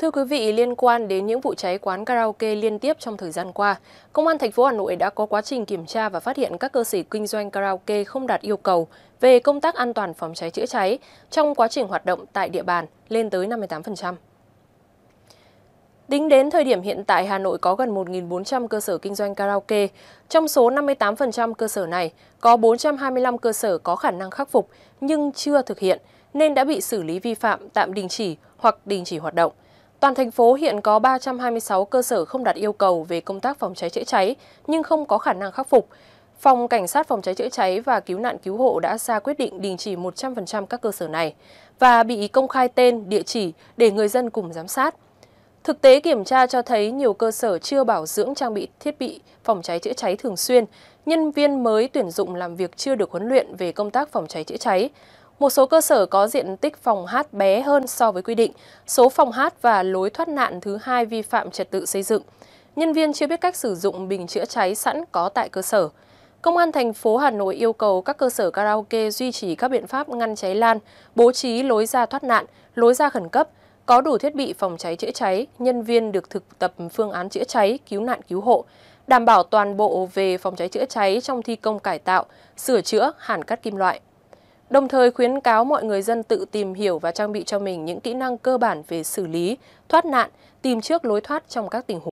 Thưa quý vị, liên quan đến những vụ cháy quán karaoke liên tiếp trong thời gian qua, Công an thành phố Hà Nội đã có quá trình kiểm tra và phát hiện các cơ sở kinh doanh karaoke không đạt yêu cầu về công tác an toàn phòng cháy chữa cháy trong quá trình hoạt động tại địa bàn lên tới 58%. Tính đến thời điểm hiện tại, Hà Nội có gần 1.400 cơ sở kinh doanh karaoke. Trong số 58% cơ sở này, có 425 cơ sở có khả năng khắc phục nhưng chưa thực hiện, nên đã bị xử lý vi phạm tạm đình chỉ hoặc đình chỉ hoạt động. Toàn thành phố hiện có 326 cơ sở không đạt yêu cầu về công tác phòng cháy chữa cháy nhưng không có khả năng khắc phục. Phòng Cảnh sát phòng cháy chữa cháy và cứu nạn cứu hộ đã ra quyết định đình chỉ 100% các cơ sở này và bị công khai tên, địa chỉ để người dân cùng giám sát. Thực tế kiểm tra cho thấy nhiều cơ sở chưa bảo dưỡng trang bị thiết bị phòng cháy chữa cháy thường xuyên, nhân viên mới tuyển dụng làm việc chưa được huấn luyện về công tác phòng cháy chữa cháy. Một số cơ sở có diện tích phòng hát bé hơn so với quy định, số phòng hát và lối thoát nạn thứ hai vi phạm trật tự xây dựng. Nhân viên chưa biết cách sử dụng bình chữa cháy sẵn có tại cơ sở. Công an thành phố Hà Nội yêu cầu các cơ sở karaoke duy trì các biện pháp ngăn cháy lan, bố trí lối ra thoát nạn, lối ra khẩn cấp, có đủ thiết bị phòng cháy chữa cháy, nhân viên được thực tập phương án chữa cháy, cứu nạn cứu hộ, đảm bảo toàn bộ về phòng cháy chữa cháy trong thi công cải tạo, sửa chữa, hàn cắt kim loại đồng thời khuyến cáo mọi người dân tự tìm hiểu và trang bị cho mình những kỹ năng cơ bản về xử lý, thoát nạn, tìm trước lối thoát trong các tình huống.